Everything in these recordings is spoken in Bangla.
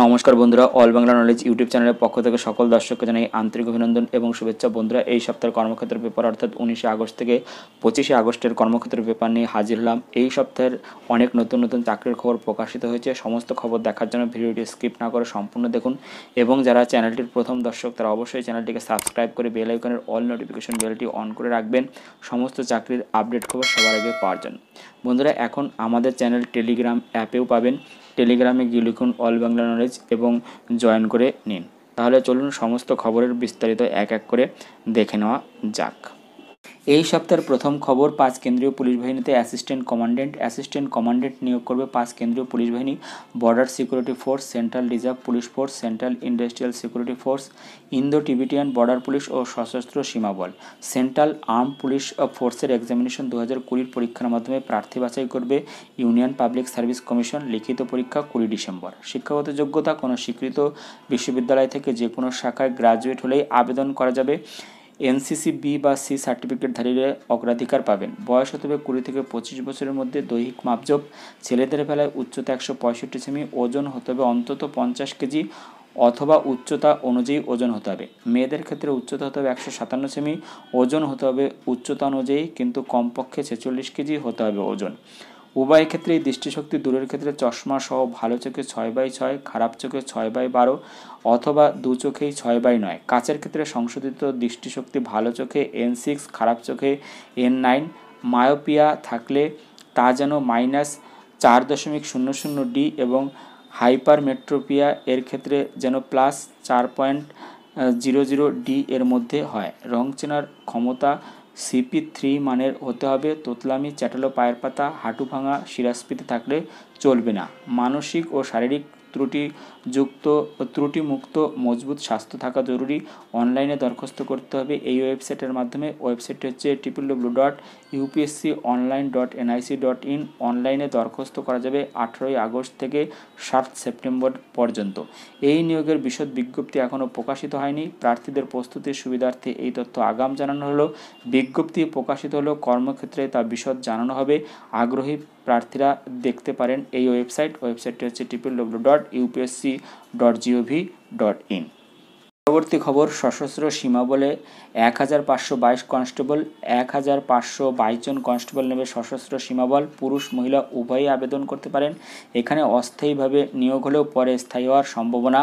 নমস্কার বন্ধুরা অল বাংলা নলেজ ইউটিউব চ্যানেলের পক্ষ থেকে সকল দর্শককে জানাই আন্তরিক অভিনন্দন এবং শুভেচ্ছা বন্ধুরা এই সপ্তাহের কর্মক্ষেত্র পেপার অর্থাৎ উনিশে আগস্ট থেকে পঁচিশে আগস্টের কর্মক্ষেত্র পেপার নিয়ে হাজির হলাম এই সপ্তাহের অনেক নতুন নতুন চাকরির খবর প্রকাশিত হয়েছে সমস্ত খবর দেখার জন্য ভিডিওটি স্কিপ না করে সম্পূর্ণ দেখুন এবং যারা চ্যানেলটির প্রথম দর্শক তারা অবশ্যই চ্যানেলটিকে সাবস্ক্রাইব করে বেল আইকনের অল নোটিফিকেশন বেলটি অন করে রাখবেন সমস্ত চাকরির আপডেট খবর সবার আগে পাওয়ার জন্য বন্ধুরা এখন আমাদের চ্যানেল টেলিগ্রাম অ্যাপেও পাবেন টেলিগ্রামে গিয়ে লিখুন অল বাংলা নলেজ এবং জয়েন করে নিন তাহলে চলুন সমস্ত খবরের বিস্তারিত এক এক করে দেখে নেওয়া যাক এই সপ্তাহের প্রথম খবর পাঁচ কেন্দ্রীয় পুলিশ বাহিনীতে অ্যাসিস্ট্যান্ট কমান্ডেন্ট অ্যাসিস্ট্যান্ট কমান্ডেন্ট নিয়োগ করবে পাঁচ কেন্দ্রীয় পুলিশ বাহিনী border security force central reserve police force central industrial security force Indo Tibetan border police ও সশস্ত্র সীমাবল সেন্ট্রাল আর্ম পুলিশ ফোর্সের এক্সামিনেশন দু হাজার কুড়ির পরীক্ষার মাধ্যমে প্রার্থী বাছাই করবে ইউনিয়ন পাবলিক সার্ভিস কমিশন লিখিত পরীক্ষা কুড়ি ডিসেম্বর শিক্ষাগত যোগ্যতা কোনো স্বীকৃত বিশ্ববিদ্যালয় থেকে যে কোনো শাখায় গ্রাজুয়েট হলেই আবেদন করা যাবে এনসিসি বি বা সি সার্টিফিকেটধারীরা অগ্রাধিকার পাবেন বয়স হতে হবে কুড়ি থেকে পঁচিশ বছরের মধ্যে দৈহিক মাপজব ছেলেদের বেলায় উচ্চতা একশো পঁয়ষট্টি সেমি ওজন হতে হবে অন্তত পঞ্চাশ কেজি অথবা উচ্চতা অনুযায়ী ওজন হতে হবে মেয়েদের ক্ষেত্রে উচ্চতা হতে হবে একশো সাতান্ন সেমি ওজন হতে হবে উচ্চতা অনুযায়ী কিন্তু কমপক্ষে ছেচল্লিশ কেজি হতে হবে ওজন উভয় ক্ষেত্রেই দৃষ্টিশক্তি দূরের ক্ষেত্রে চশমা সহ ভালো চোখে ছয় বাই ছয় খারাপ চোখে ছয় বাই বারো অথবা দু চোখেই ছয় বাই নয় কাচের ক্ষেত্রে সংশোধিত দৃষ্টিশক্তি ভালো চোখে এন সিক্স খারাপ চোখে এন নাইন মায়োপিয়া থাকলে তা যেন মাইনাস চার দশমিক শূন্য শূন্য ডি এবং হাইপারমেট্রোপিয়া এর ক্ষেত্রে যেন প্লাস চার পয়েন্ট জিরো জিরো ডি এর মধ্যে হয় রং চেনার ক্ষমতা সিপি থ্রি মানের হতে হবে তোতলামি চ্যাটালো পায়ের পাতা হাঁটু ভাঙা শিরাস্পিতে থাকলে চলবে না মানসিক ও শারীরিক ত্রুটি যুক্ত ত্রুটিমুক্ত মজবুত স্বাস্থ্য থাকা জরুরি অনলাইনে দরখাস্ত করতে হবে এই ওয়েবসাইটের মাধ্যমে ওয়েবসাইটটি হচ্ছে triple W dot UPSC online dot NIC dot in অনলাইনে দরখাস্ত করা যাবে আঠেরোই আগস্ট থেকে সাত সেপ্টেম্বর পর্যন্ত এই নিয়োগের বিশদ বিজ্ঞপ্তি এখনও প্রকাশিত হয়নি প্রার্থীদের প্রস্তুতির সুবিধার্থে এই তথ্য আগাম জানানো হলো বিজ্ঞপ্তি প্রকাশিত হলো কর্মক্ষেত্রে তা বিশদ জানানো হবে আগ্রহী প্রার্থীরা দেখতে পারেন এই ওয়েবসাইট ওয়েবসাইটটি হচ্ছে triple W dot UPSC dot GOV dot in পরবর্তী খবর সশস্ত্র সীমা বলে এক হাজার পাঁচশো বাইশ কনস্টেবল এক হাজার পাঁচশো বাইশ জন কনস্টেবল নেবে সশস্ত্র সীমাবল পুরুষ মহিলা উভয়ই আবেদন করতে পারেন এখানে অস্থায়ীভাবে নিয়োগ হলেও পরে স্থায়ী হওয়ার সম্ভাবনা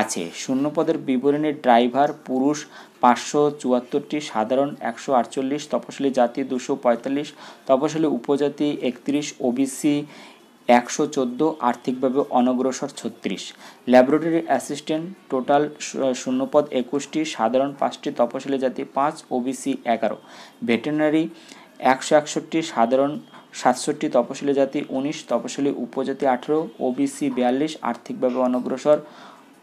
আছে শূন্য পদের বিবরণী ড্রাইভার পুরুষ পাঁচশো চুয়াত্তরটি সাধারণ একশো আটচল্লিশ তপশিলি জাতি দুশো পঁয়তাল্লিশ তপশিলি উপজাতি একত্রিশ ওবিসি একশো চোদ্দো আর্থিকভাবে অনগ্রসর ছত্রিশ ল্যাবরেটরি অ্যাসিস্ট্যান্ট টোটাল শূন্যপদ একুশটি সাধারণ পাঁচটি তপশিলি জাতি পাঁচ ওবিসি এগারো ভেটেরিনারি একশো একষট্টি সাধারণ সাতষট্টি তপশিলি জাতি উনিশ তপশিলি উপজাতি আঠেরো ওবিসি বিয়াল্লিশ আর্থিকভাবে অনগ্রসর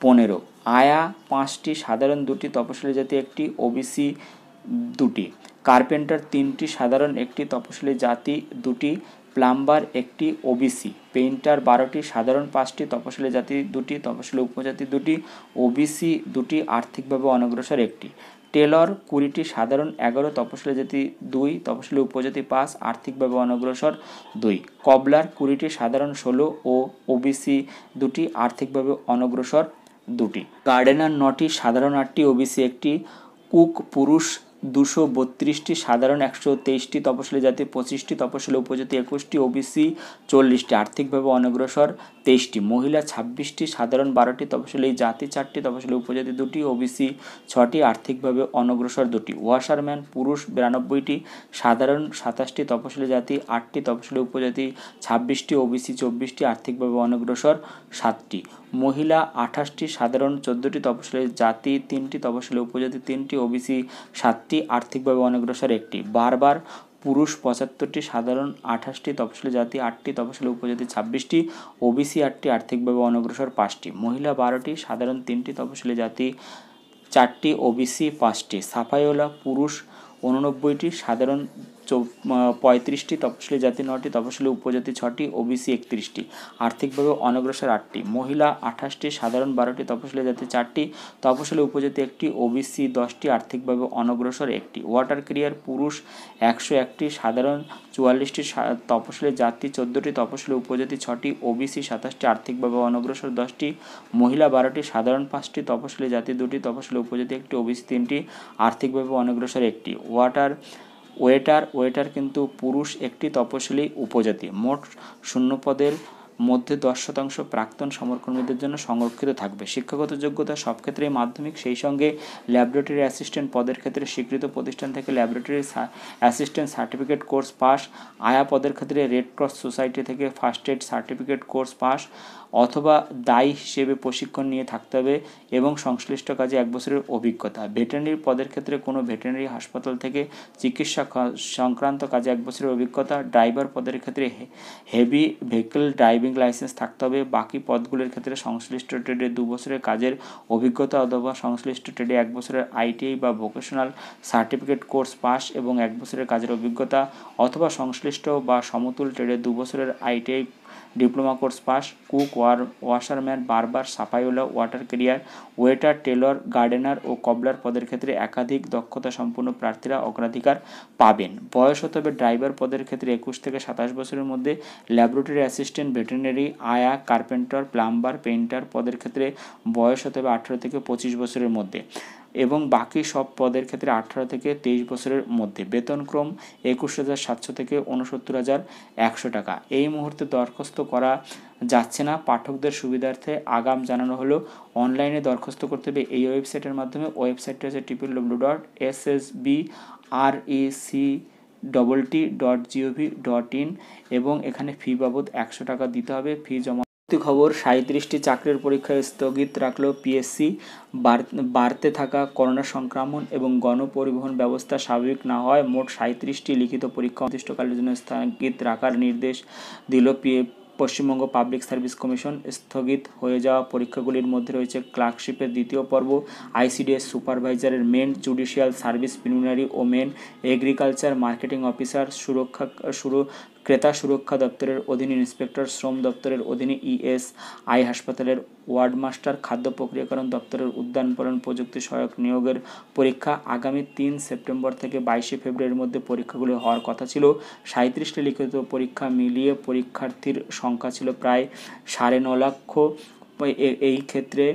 পনেরো আয়া পাঁচটি সাধারণ দুটি তপশিলি জাতি একটি ওবিসি দুটি কার্পেন্টার তিনটি সাধারণ একটি তপশিলি জাতি দুটি প্লাম্বার একটি ওবিসি পেইন্টার বারোটি সাধারণ পাঁচটি তপশিলি জাতি দুটি তপশিলি উপজাতি দুটি ওবিসি দুটি আর্থিকভাবে অনগ্রসর একটি টেলর কুড়িটি সাধারণ এগারো তপশিলি জাতি দুই তপশিলি উপজাতি পাঁচ আর্থিকভাবে অনগ্রসর দুই কবলার কুড়িটি সাধারণ ষোলো ও ওবিসি দুটি আর্থিকভাবে অনগ্রসর দুটি গার্ডেনার নটি সাধারণ আটটি ওবিসি একটি কুক পুরুষ দুশো বত্রিশটি সাধারণ একশো তেইশটি তপশিলি জাতি পঁচিশটি তপশিলি উপজাতি একুশটি ওবিসি চল্লিশটি আর্থিকভাবে অনগ্রসর তেইশটি মহিলা ছাব্বিশটি সাধারণ বারোটি তপশিলি জাতি চারটি তপশিলি উপজাতি দুটি ওবিসি ছটি আর্থিকভাবে অনগ্রসর দুটি ওয়াশারম্যান পুরুষ বিরানব্বইটি সাধারণ সাতাশটি তপশিলি জাতি আটটি তপশিলি উপজাতি ছাব্বিশটি ওবিসি চব্বিশটি আর্থিকভাবে অনগ্রসর সাতটি মহিলা আঠাশটি সাধারণ চোদ্দোটি তপসিলের জাতি তিনটি তপশিলি উপজাতি তিনটি ওবিসি সাতটি আর্থিকভাবে অনগ্রসর একটি বারবার পুরুষ পঁচাত্তরটি সাধারণ আঠাশটি তপশিলি জাতি আটটি তপশিলি উপজাতি ছাব্বিশটি ওবিসি আটটি আর্থিকভাবে অনগ্রসর পাঁচটি মহিলা বারোটি সাধারণ তিনটি তপশিলি জাতি চারটি ওবিসি পাঁচটি সাফাইওয়ালা পুরুষ উননব্বইটি সাধারণ পঁয়ত্রিশটি তপশিলি জাতি নটি তপশিলি উপজাতি ছটি ওবিসি একত্রিশটি আর্থিকভাবে অনগ্রসর আটটি মহিলা আঠাশটি সাধারণ বারোটি তপশিলি জাতি চারটি তপশিলি উপজাতি একটি ওবিসি দশটি আর্থিকভাবে অনগ্রসর একটি ওয়াটার ক্রিয়ার পুরুষ একশো একটি সাধারণ চুয়াল্লিশটি তপশিলি জাতি চোদ্দোটি তপশিলি উপজাতি ছটি ওবিসি সাতাশটি আর্থিকভাবে অনগ্রসর দশটি মহিলা বারোটি সাধারণ পাঁচটি তপশিলি জাতি দুটি তপশিলি উপজাতি একটি ওবিসি তিনটি আর্থিকভাবে অনগ্রসর একটি ওয়াটার ওয়েটার ওয়েটার কিন্তু পুরুষ একটি তপসিলি উপজাতি মোট শূন্য পদের মধ্যে দশ শতাংশ প্রাক্তন সমরকর্মীদের জন্য সংরক্ষিত থাকবে শিক্ষাগত যোগ্যতা সব ক্ষেত্রে মাধ্যমিক সেই সঙ্গে ল্যাবরেটরি অ্যাসিস্ট্যান্ট পদের ক্ষেত্রে স্বীকৃত প্রতিষ্ঠান থেকে laboratory assistant certificate course pass আয়া পদের ক্ষেত্রে রেড ক্রস সোসাইটি থেকে first aid certificate course pass অথবা দায়ী হিসেবে প্রশিক্ষণ নিয়ে থাকতে হবে এবং সংশ্লিষ্ট কাজে এক বছরের অভিজ্ঞতা ভেটেরিনারি পদের ক্ষেত্রে কোনো ভেটেরিনারি হাসপাতাল থেকে চিকিৎসা সংক্রান্ত কাজে এক বছরের অভিজ্ঞতা ড্রাইভার পদের ক্ষেত্রে heavy vehicle driving driving licence থাকতে হবে বাকি পদগুলির ক্ষেত্রে সংশ্লিষ্ট ট্রেডে দু বছরের কাজের অভিজ্ঞতা অথবা সংশ্লিষ্ট ট্রেডে এক বছরের আইটিআই বা ভোকেশনাল সার্টিফিকেট কোর্স পাস এবং এক বছরের কাজের অভিজ্ঞতা অথবা সংশ্লিষ্ট বা সমতুল ট্রেডে দু বছরের ITI diploma course pass cook ওয়ার ওয়াশারম্যান বারবার সাফাইওলা water carrier waiter tailor gardener ও কবলার পদের ক্ষেত্রে একাধিক দক্ষতা সম্পন্ন প্রার্থীরা অগ্রাধিকার পাবেন বয়স হতে হবে ড্রাইভার পদের ক্ষেত্রে একুশ থেকে সাতাশ বছরের মধ্যে ল্যাবরেটরি অ্যাসিস্ট্যান্ট ভেটেরিনারি সেমিনারি আয়া কার্পেন্টার প্লাম্বার পেন্টার পদের ক্ষেত্রে বয়স হতে হবে আঠেরো থেকে পঁচিশ বছরের মধ্যে এবং বাকি সব পদের ক্ষেত্রে আঠারো থেকে তেইশ বছরের মধ্যে বেতনক্রম একুশ হাজার সাতশো থেকে উনসত্তর হাজার একশো টাকা এই মুহূর্তে দরখাস্ত করা যাচ্ছে না পাঠকদের সুবিধার্থে আগাম জানানো হলো অনলাইনে দরখাস্ত করতে হবে এই ওয়েবসাইটের মাধ্যমে ওয়েবসাইটটি হচ্ছে triple W dot S S B R E C double T dot GOV dot in এবং এখানে ফি বাবদ একশো টাকা দিতে হবে ফি জমা খবর সাঁত্রিশটি চাকরির পরীক্ষায় স্থগিত রাখল পিএসসি বাড়তে থাকা করোনা সংক্রামণ এবং গণপরিবহন ব্যবস্থা স্বাভাবিক না হয় মোট সাঁত্রিশটি লিখিত পরীক্ষা অনির্দিষ্টকালের জন্য স্থগিত রাখার নির্দেশ দিল পশ্চিমবঙ্গ পাবলিক সার্ভিস কমিশন স্থগিত হয়ে যাওয়া পরীক্ষাগুলির মধ্যে রয়েছে ক্লার্কশিপের দ্বিতীয় পর্ব আইসিডিএস সুপারভাইজারের মেন জুডিশিয়াল সার্ভিস প্রিলিমিনারি ও মেন এগ্রিকালচার মার্কেটিং অফিসার সুরক্ষা সুর ক্রেতা সুরক্ষা দপ্তরের অধীনে ইন্সপেক্টর শ্রম দপ্তরের অধীনে ইএসআই e হাসপাতালের ওয়ার্ড মাস্টার খাদ্য প্রক্রিয়াকরণ দপ্তরের উদ্যানপরণ প্রযুক্তি সহায়ক নিয়োগের পরীক্ষা আগামী তিন সেপ্টেম্বর থেকে বাইশে ফেব্রুয়ারির মধ্যে পরীক্ষাগুলি হওয়ার কথা ছিল সাঁত্রিশটি লিখিত পরীক্ষা মিলিয়ে পরীক্ষার্থীর সংখ্যা ছিল প্রায় সাড়ে ন লক্ষ এই ক্ষেত্রে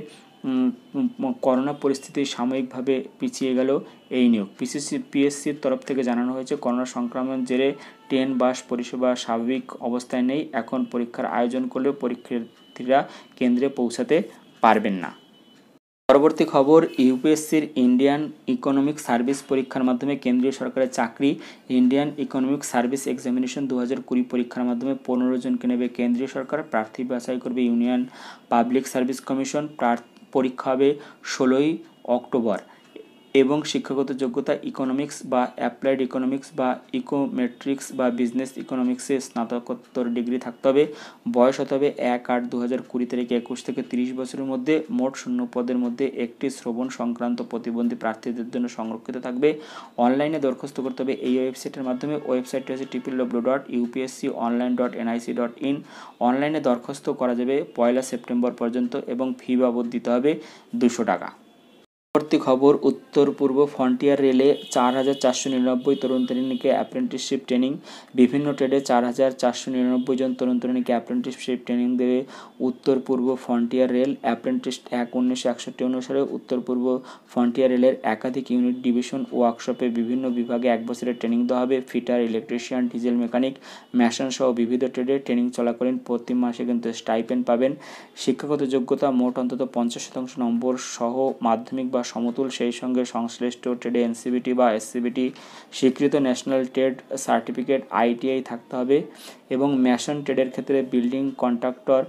করোনা পরিস্থিতি সাময়িকভাবে পিছিয়ে গেল এই নিয়োগ পিসিসি পিএসসির তরফ থেকে জানানো হয়েছে করোনা সংক্রমণ জেরে ট্রেন বাস পরিষেবা স্বাভাবিক অবস্থায় নেই এখন পরীক্ষার আয়োজন করলেও পরীক্ষার শিক্ষার্থীরা কেন্দ্রে পৌঁছাতে পারবেন না পরবর্তী খবর ইউপিএসসির ইন্ডিয়ান ইকোনমিক সার্ভিস পরীক্ষার মাধ্যমে কেন্দ্রীয় সরকারের চাকরি ইন্ডিয়ান ইকোনমিক সার্ভিস এক্সামিনেশন দু হাজার কুড়ি পরীক্ষার মাধ্যমে পনেরো জনকে নেবে কেন্দ্রীয় সরকার প্রার্থী বাছাই করবে ইউনিয়ন পাবলিক সার্ভিস কমিশন পরীক্ষা হবে ষোলোই অক্টোবর এবং শিক্ষাগত যোগ্যতা ইকোনমিক্স বা অ্যাপ্লাইড ইকোনমিক্স বা ইকোমেট্রিক্স বা বিজনেস ইকোনমিক্সে স্নাতকোত্তর ডিগ্রি থাকতে হবে বয়স হতে হবে এক আট দু হাজার কুড়ি তারিখে একুশ থেকে তিরিশ বছরের মধ্যে মোট শূন্য পদের মধ্যে একটি শ্রবণ সংক্রান্ত প্রতিবন্ধী প্রার্থীদের জন্য সংরক্ষিত থাকবে অনলাইনে দরখাস্ত করতে হবে এই ওয়েবসাইটের মাধ্যমে ওয়েবসাইটটি হচ্ছে triple W dot UPSC online dot NIC dot in অনলাইনে দরখাস্ত করা যাবে পয়লা সেপ্টেম্বর পর্যন্ত এবং ফি বাবদ দিতে হবে দুশো টাকা পরবর্তী খবর উত্তর পূর্ব ফ্রন্টিয়ার রেলে চার হাজার চারশো নিরানব্বই তরুণ তরুণীকে অ্যাপ্রেন্টিসশিপ ট্রেনিং বিভিন্ন ট্রেডে চার হাজার চারশো নিরানব্বই জন তরুণ তরুণীকে অ্যাপ্রেন্টিসশিপ ট্রেনিং দেবে উত্তর পূর্ব ফ্রন্টিয়ার রেল অ্যাপ্রেন্টিস এক উনিশশো একষট্টি অনুসারে উত্তর পূর্ব ফ্রন্টিয়ার রেলের একাধিক ইউনিট ডিভিশন ওয়ার্কশপে বিভিন্ন বিভাগে এক বছরের ট্রেনিং দেওয়া হবে fitter electrician diesel mechanic mason সহ বিবিধ ট্রেডে ট্রেনিং চলাকালীন প্রতি মাসে কিন্তু স্টাইপেন্ড পাবেন শিক্ষাগত যোগ্যতা মোট অন্তত পঞ্চাশ শতাংশ নম্বর সহ মাধ্যমিক বা সমতুল সেই সঙ্গে সংশ্লিষ্ট ট্রেডে এনসিবিটি বা এসসিবিটি স্বীকৃত ন্যাশনাল ট্রেড সার্টিফিকেট আইটিআই থাকতে হবে এবং ম্যাশন ট্রেডের ক্ষেত্রে বিল্ডিং কন্ট্রাক্টর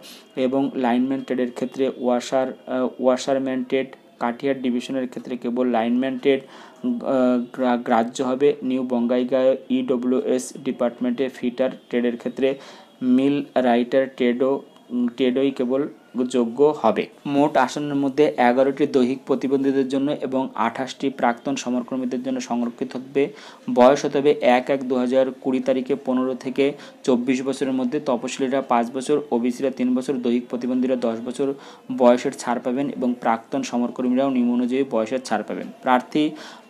এবং লাইনম্যান ট্রেডের ক্ষেত্রে ওয়াশার ওয়াশারম্যান ট্রেড কাটিয়ার ডিভিশনের ক্ষেত্রে কেবল লাইনম্যান ট্রেড গ্রাহ্য হবে নিউ বঙ্গাইগাঁও ইডব্লিউএস ডিপার্টমেন্টে ফিটার ট্রেডের ক্ষেত্রে মিল রাইটার ট্রেডও ট্রেডই কেবল যোগ্য হবে মোট আসনের মধ্যে এগারোটি দৈহিক প্রতিবন্ধীদের জন্য এবং আঠাশটি প্রাক্তন সমরকর্মীদের জন্য সংরক্ষিত হবে বয়স হতে হবে এক এক দু হাজার কুড়ি তারিখে পনেরো থেকে চব্বিশ বছরের মধ্যে তপশিলীরা পাঁচ বছর ওবিসিরা তিন বছর দৈহিক প্রতিবন্ধীরা দশ বছর বয়সের ছাড় পাবেন এবং প্রাক্তন সমরকর্মীরাও নিয়ম অনুযায়ী বয়সের ছাড় পাবেন প্রার্থী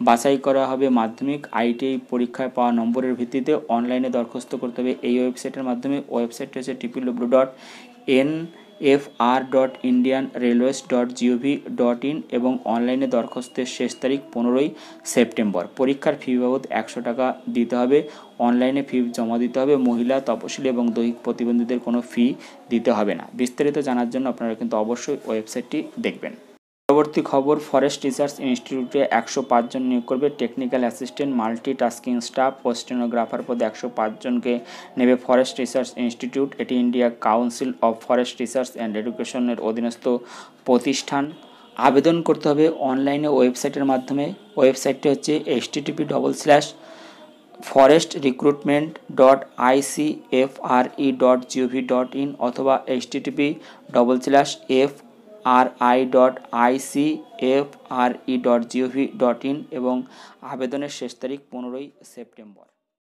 বাছাই করা হবে মাধ্যমিক আইটিআই পরীক্ষায় পাওয়া নম্বরের ভিত্তিতে অনলাইনে দরখাস্ত করতে হবে এই ওয়েবসাইটের মাধ্যমে ওয়েবসাইট হচ্ছে TP W dot N F R dot Indian railways dot GOV dot in এবং অনলাইনে দরখাস্তের শেষ তারিখ পনেরোই সেপ্টেম্বর পরীক্ষার ফি বাবদ একশো টাকা দিতে হবে অনলাইনে ফি জমা দিতে হবে মহিলা তপশিলি এবং দৈহিক প্রতিবন্ধীদের কোনো ফি দিতে হবে না বিস্তারিত জানার জন্য আপনারা কিন্তু অবশ্যই ওয়েবসাইটটি দেখবেন পরবর্তী খবর ফরেস্ট রিসার্চ ইনস্টিটিউটে একশো পাঁচজন নিয়োগ করবে technical assistant multi tasking staff ও স্টেনোগ্রাফার পদে একশো পাঁচজনকে নেবে ফরেস্ট রিসার্চ ইনস্টিটিউট এটি India council of forest research and এডুকেশনের অধীনস্থ প্রতিষ্ঠান আবেদন করতে হবে অনলাইনে ওয়েবসাইটের মাধ্যমে ওয়েবসাইটটি হচ্ছে HTTP double slash forest recruitment dot ICFRE dot GOV dot in অথবা HTTP double slash F R I dot IC F R E dot GOV dot in এবং আবেদনের শেষ তারিখ পনেরোই সেপ্টেম্বর